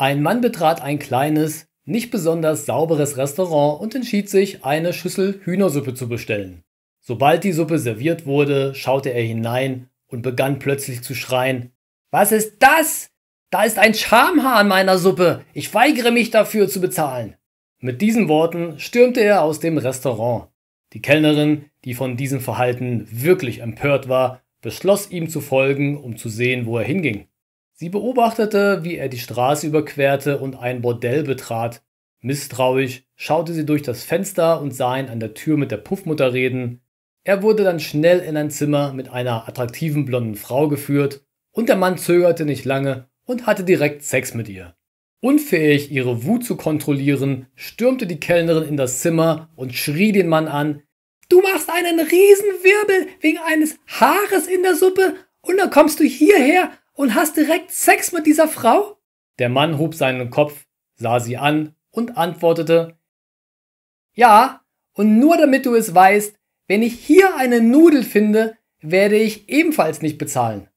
Ein Mann betrat ein kleines, nicht besonders sauberes Restaurant und entschied sich, eine Schüssel Hühnersuppe zu bestellen. Sobald die Suppe serviert wurde, schaute er hinein und begann plötzlich zu schreien Was ist das? Da ist ein Schamhaar an meiner Suppe. Ich weigere mich dafür zu bezahlen. Mit diesen Worten stürmte er aus dem Restaurant. Die Kellnerin, die von diesem Verhalten wirklich empört war, beschloss ihm zu folgen, um zu sehen, wo er hinging. Sie beobachtete, wie er die Straße überquerte und ein Bordell betrat. Misstrauisch schaute sie durch das Fenster und sah ihn an der Tür mit der Puffmutter reden. Er wurde dann schnell in ein Zimmer mit einer attraktiven blonden Frau geführt und der Mann zögerte nicht lange und hatte direkt Sex mit ihr. Unfähig, ihre Wut zu kontrollieren, stürmte die Kellnerin in das Zimmer und schrie den Mann an, Du machst einen Riesenwirbel wegen eines Haares in der Suppe und dann kommst du hierher und hast direkt Sex mit dieser Frau? Der Mann hob seinen Kopf, sah sie an und antwortete Ja, und nur damit du es weißt, wenn ich hier eine Nudel finde, werde ich ebenfalls nicht bezahlen.